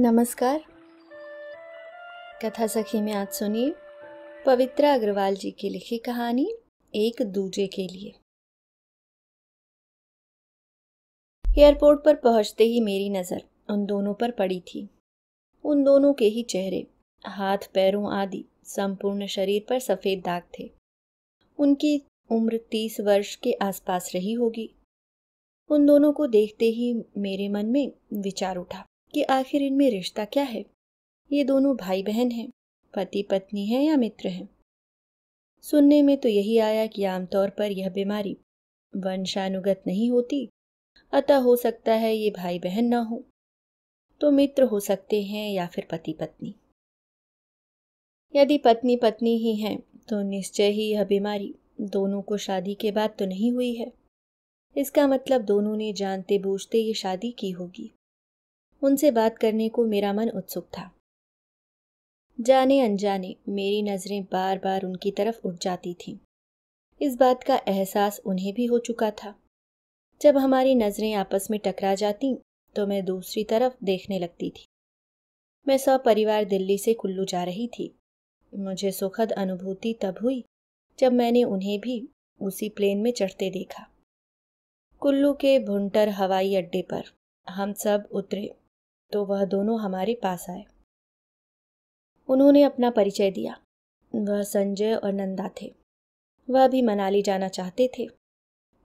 नमस्कार कथा सखी में आज सुनिए पवित्रा अग्रवाल जी की लिखी कहानी एक दूजे के लिए एयरपोर्ट पर पहुंचते ही मेरी नज़र उन दोनों पर पड़ी थी उन दोनों के ही चेहरे हाथ पैरों आदि संपूर्ण शरीर पर सफ़ेद दाग थे उनकी उम्र तीस वर्ष के आसपास रही होगी उन दोनों को देखते ही मेरे मन में विचार उठा कि आखिर इनमें रिश्ता क्या है ये दोनों भाई बहन हैं पति पत्नी हैं या मित्र हैं सुनने में तो यही आया कि आमतौर पर यह बीमारी वंशानुगत नहीं होती अतः हो सकता है ये भाई बहन ना हो तो मित्र हो सकते हैं या फिर पति पत्नी यदि पत्नी पत्नी ही हैं तो निश्चय ही यह बीमारी दोनों को शादी के बाद तो नहीं हुई है इसका मतलब दोनों ने जानते बूझते ये शादी की होगी उनसे बात करने को मेरा मन उत्सुक था जाने अनजाने मेरी नज़रें बार बार उनकी तरफ उठ जाती थीं इस बात का एहसास उन्हें भी हो चुका था जब हमारी नज़रें आपस में टकरा जाती तो मैं दूसरी तरफ देखने लगती थी मैं सब परिवार दिल्ली से कुल्लू जा रही थी मुझे सुखद अनुभूति तब हुई जब मैंने उन्हें भी उसी प्लेन में चढ़ते देखा कुल्लू के भुंटर हवाई अड्डे पर हम सब उतरे तो वह दोनों हमारे पास आए उन्होंने अपना परिचय दिया वह संजय और नंदा थे वह भी मनाली जाना चाहते थे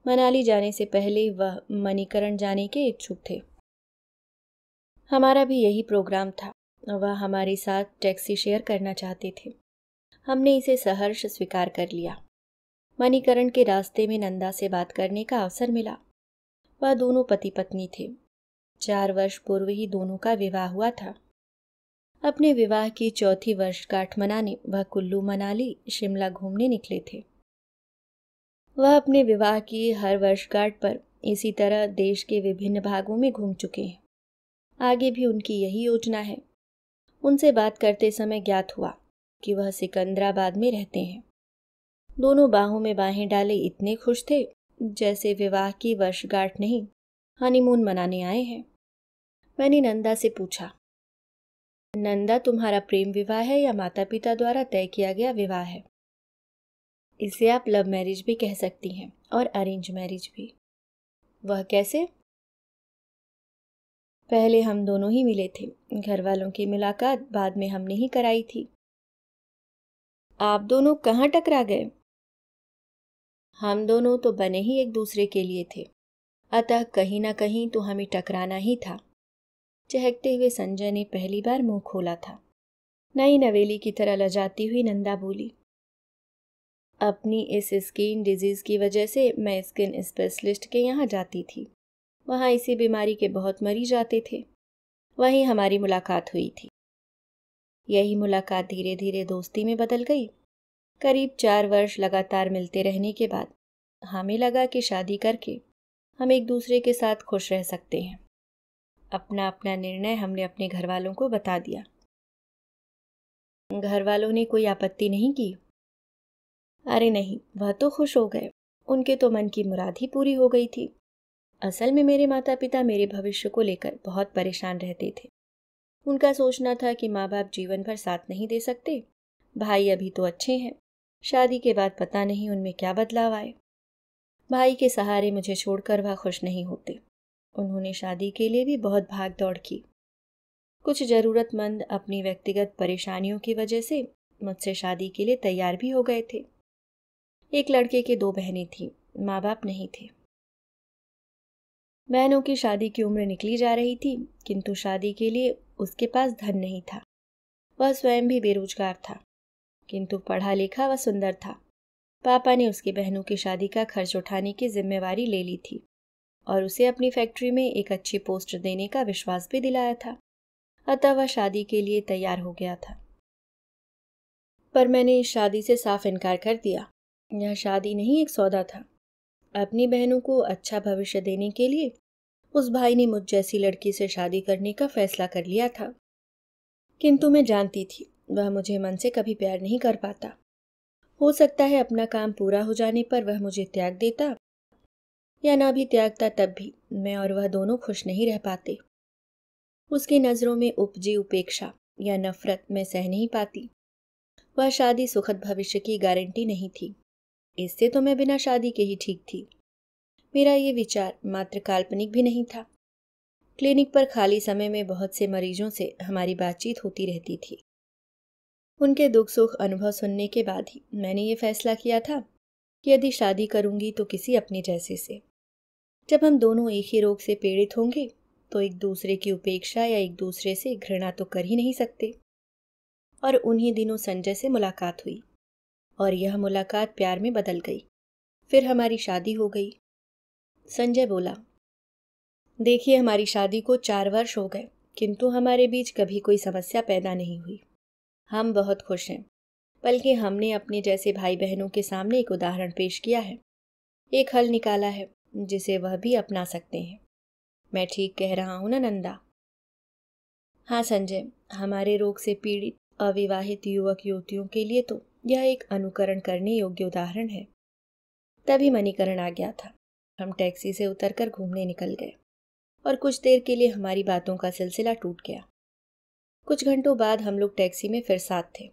मनाली जाने से पहले वह मणिकरण जाने के इच्छुक थे हमारा भी यही प्रोग्राम था वह हमारे साथ टैक्सी शेयर करना चाहते थे हमने इसे सहर्ष स्वीकार कर लिया मणिकरण के रास्ते में नंदा से बात करने का अवसर मिला वह दोनों पति पत्नी थे चार वर्ष पूर्व ही दोनों का विवाह हुआ था अपने विवाह की चौथी वर्षगांठ मनाने वह कुल्लू मनाली शिमला घूमने निकले थे वह अपने विवाह की हर वर्षगांठ पर इसी तरह देश के विभिन्न भागों में घूम चुके हैं आगे भी उनकी यही योजना है उनसे बात करते समय ज्ञात हुआ कि वह सिकंदराबाद में रहते हैं दोनों बाहों में बाहें डाले इतने खुश थे जैसे विवाह की वर्षगांठ नहीं हनीमून मनाने आए हैं मैंने नंदा से पूछा नंदा तुम्हारा प्रेम विवाह है या माता पिता द्वारा तय किया गया विवाह है इसे आप लव मैरिज भी कह सकती हैं और अरेंज मैरिज भी वह कैसे पहले हम दोनों ही मिले थे घर वालों की मुलाकात बाद में हमने ही कराई थी आप दोनों कहाँ टकरा गए हम दोनों तो बने ही एक दूसरे के लिए थे अतः कहीं ना कहीं तो हमें टकराना ही था चहकते हुए संजय ने पहली बार मुंह खोला था नई नवेली की तरह लजाती हुई नंदा बोली अपनी इस स्किन डिजीज़ की वजह से मैं स्किन स्पेशलिस्ट के यहाँ जाती थी वहाँ इसी बीमारी के बहुत मरीज आते थे वहीं हमारी मुलाकात हुई थी यही मुलाकात धीरे धीरे दोस्ती में बदल गई करीब चार वर्ष लगातार मिलते रहने के बाद हमें लगा कि शादी करके हम एक दूसरे के साथ खुश रह सकते हैं अपना अपना निर्णय हमने अपने घर वालों को बता दिया घर वालों ने कोई आपत्ति नहीं की अरे नहीं वह तो खुश हो गए उनके तो मन की मुराद ही पूरी हो गई थी असल में मेरे माता पिता मेरे भविष्य को लेकर बहुत परेशान रहते थे उनका सोचना था कि माँ बाप जीवन भर साथ नहीं दे सकते भाई अभी तो अच्छे हैं शादी के बाद पता नहीं उनमें क्या बदलाव आए भाई के सहारे मुझे छोड़कर वह खुश नहीं होते उन्होंने शादी के लिए भी बहुत भाग दौड़ की कुछ ज़रूरतमंद अपनी व्यक्तिगत परेशानियों की वजह से मुझसे शादी के लिए तैयार भी हो गए थे एक लड़के के दो बहनें थीं माँ बाप नहीं थे बहनों की शादी की उम्र निकली जा रही थी किंतु शादी के लिए उसके पास धन नहीं था वह स्वयं भी बेरोजगार था किंतु पढ़ा लिखा व सुंदर था पापा ने उसकी बहनों की शादी का खर्च उठाने की जिम्मेवारी ले ली थी और उसे अपनी फैक्ट्री में एक अच्छी पोस्ट देने का विश्वास भी दिलाया था अतः वह शादी के लिए तैयार हो गया था पर मैंने इस शादी से साफ इनकार कर दिया यह शादी नहीं एक सौदा था अपनी बहनों को अच्छा भविष्य देने के लिए उस भाई ने मुझ जैसी लड़की से शादी करने का फैसला कर लिया था किंतु मैं जानती थी वह मुझे मन से कभी प्यार नहीं कर पाता हो सकता है अपना काम पूरा हो जाने पर वह मुझे त्याग देता या ना भी त्यागता तब भी मैं और वह दोनों खुश नहीं रह पाते उसकी नज़रों में उपजी उपेक्षा या नफरत मैं सह नहीं पाती वह शादी सुखद भविष्य की गारंटी नहीं थी इससे तो मैं बिना शादी के ही ठीक थी मेरा ये विचार मात्र काल्पनिक भी नहीं था क्लिनिक पर खाली समय में बहुत से मरीजों से हमारी बातचीत होती रहती थी उनके दुख सुख अनुभव सुनने के बाद ही मैंने ये फैसला किया था कि यदि शादी करूंगी तो किसी अपने जैसे से जब हम दोनों एक ही रोग से पीड़ित होंगे तो एक दूसरे की उपेक्षा या एक दूसरे से घृणा तो कर ही नहीं सकते और उन्हीं दिनों संजय से मुलाकात हुई और यह मुलाकात प्यार में बदल गई फिर हमारी शादी हो गई संजय बोला देखिए हमारी शादी को चार वर्ष हो गए किंतु हमारे बीच कभी कोई समस्या पैदा नहीं हुई हम बहुत खुश हैं बल्कि हमने अपने जैसे भाई बहनों के सामने एक उदाहरण पेश किया है एक हल निकाला है जिसे वह भी अपना सकते हैं मैं ठीक कह रहा हूं ना नंदा हाँ संजय हमारे रोग से पीड़ित अविवाहित युवक युवतियों के लिए तो यह एक अनुकरण करने योग्य उदाहरण है तभी मनीकरण आ गया था हम टैक्सी से उतरकर घूमने निकल गए और कुछ देर के लिए हमारी बातों का सिलसिला टूट गया कुछ घंटों बाद हम लोग टैक्सी में फिर साथ थे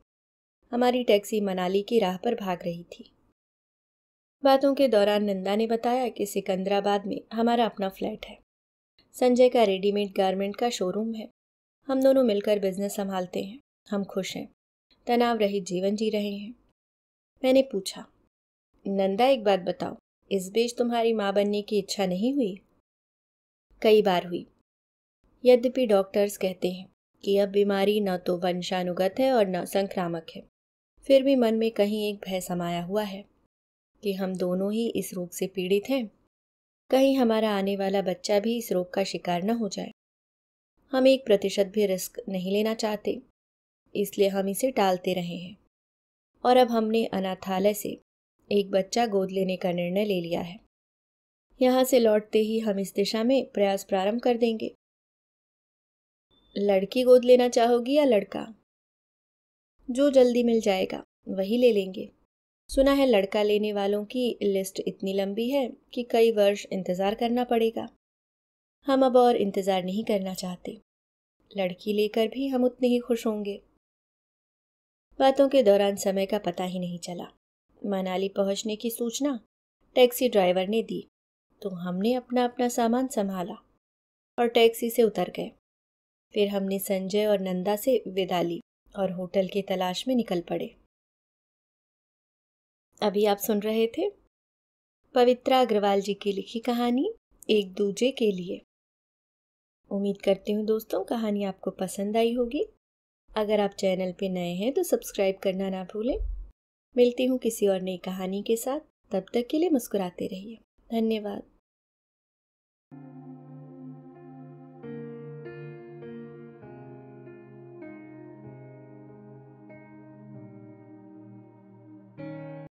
हमारी टैक्सी मनाली की राह पर भाग रही थी बातों के दौरान नंदा ने बताया कि सिकंदराबाद में हमारा अपना फ्लैट है संजय का रेडीमेड गारमेंट का शोरूम है हम दोनों मिलकर बिजनेस संभालते हैं हम खुश हैं तनाव रहित जीवन जी रहे हैं मैंने पूछा नंदा एक बात बताओ इस बीच तुम्हारी माँ बनने की इच्छा नहीं हुई कई बार हुई यद्यपि डॉक्टर्स कहते हैं कि अब बीमारी न तो वंशानुगत है और न संक्रामक है फिर भी मन में कहीं एक भय समाया हुआ है कि हम दोनों ही इस रोग से पीड़ित हैं कहीं हमारा आने वाला बच्चा भी इस रोग का शिकार न हो जाए हम एक प्रतिशत भी रिस्क नहीं लेना चाहते इसलिए हम इसे टालते रहे हैं और अब हमने अनाथालय से एक बच्चा गोद लेने का निर्णय ले लिया है यहाँ से लौटते ही हम इस दिशा में प्रयास प्रारंभ कर देंगे लड़की गोद लेना चाहोगी या लड़का जो जल्दी मिल जाएगा वही ले लेंगे सुना है लड़का लेने वालों की लिस्ट इतनी लंबी है कि कई वर्ष इंतज़ार करना पड़ेगा हम अब और इंतज़ार नहीं करना चाहते लड़की लेकर भी हम उतने ही खुश होंगे बातों के दौरान समय का पता ही नहीं चला मनाली पहुंचने की सूचना टैक्सी ड्राइवर ने दी तो हमने अपना अपना सामान संभाला और टैक्सी से उतर गए फिर हमने संजय और नंदा से विदा ली और होटल की तलाश में निकल पड़े अभी आप सुन रहे थे पवित्रा अग्रवाल जी की लिखी कहानी एक दूजे के लिए उम्मीद करती हूँ दोस्तों कहानी आपको पसंद आई होगी अगर आप चैनल पे नए हैं तो सब्सक्राइब करना ना भूलें मिलती हूँ किसी और नई कहानी के साथ तब तक के लिए मुस्कुराते रहिए धन्यवाद